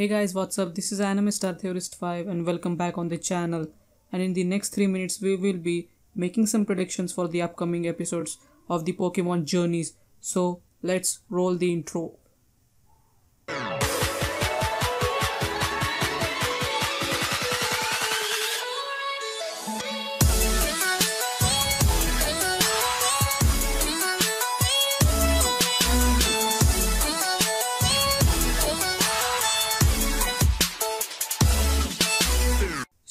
Hey guys, what's up? This is Anime Star Theorist 5 and welcome back on the channel. And in the next 3 minutes, we will be making some predictions for the upcoming episodes of the Pokemon Journeys. So, let's roll the intro.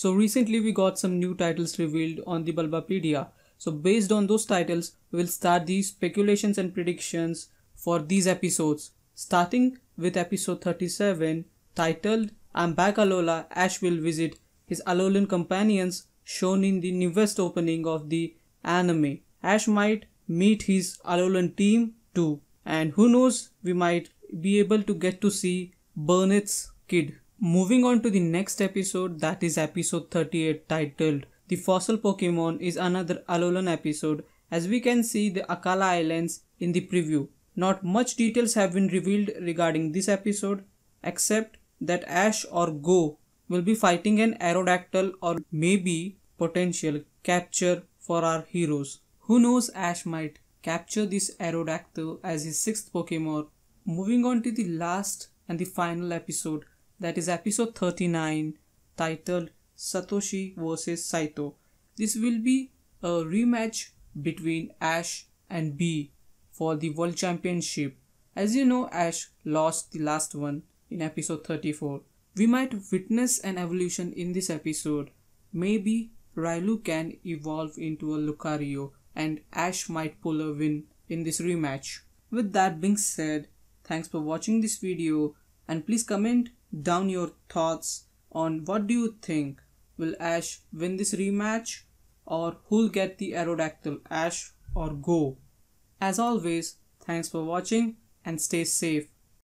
So recently we got some new titles revealed on the Bulbapedia. So based on those titles, we'll start these speculations and predictions for these episodes. Starting with episode 37, titled I'm Back Alola, Ash will visit his Alolan companions shown in the newest opening of the anime. Ash might meet his Alolan team too. And who knows, we might be able to get to see Burnett's kid. Moving on to the next episode, that is episode 38, titled The Fossil Pokemon, is another Alolan episode. As we can see the Akala Islands in the preview. Not much details have been revealed regarding this episode, except that Ash or Go will be fighting an Aerodactyl or maybe potential capture for our heroes. Who knows, Ash might capture this Aerodactyl as his sixth Pokemon. Moving on to the last and the final episode that is episode 39 titled Satoshi vs Saito. This will be a rematch between Ash and B for the World Championship. As you know, Ash lost the last one in episode 34. We might witness an evolution in this episode. Maybe Railu can evolve into a Lucario and Ash might pull a win in this rematch. With that being said, thanks for watching this video and please comment down your thoughts on what do you think will Ash win this rematch or who'll get the Aerodactyl Ash or Go. As always, thanks for watching and stay safe.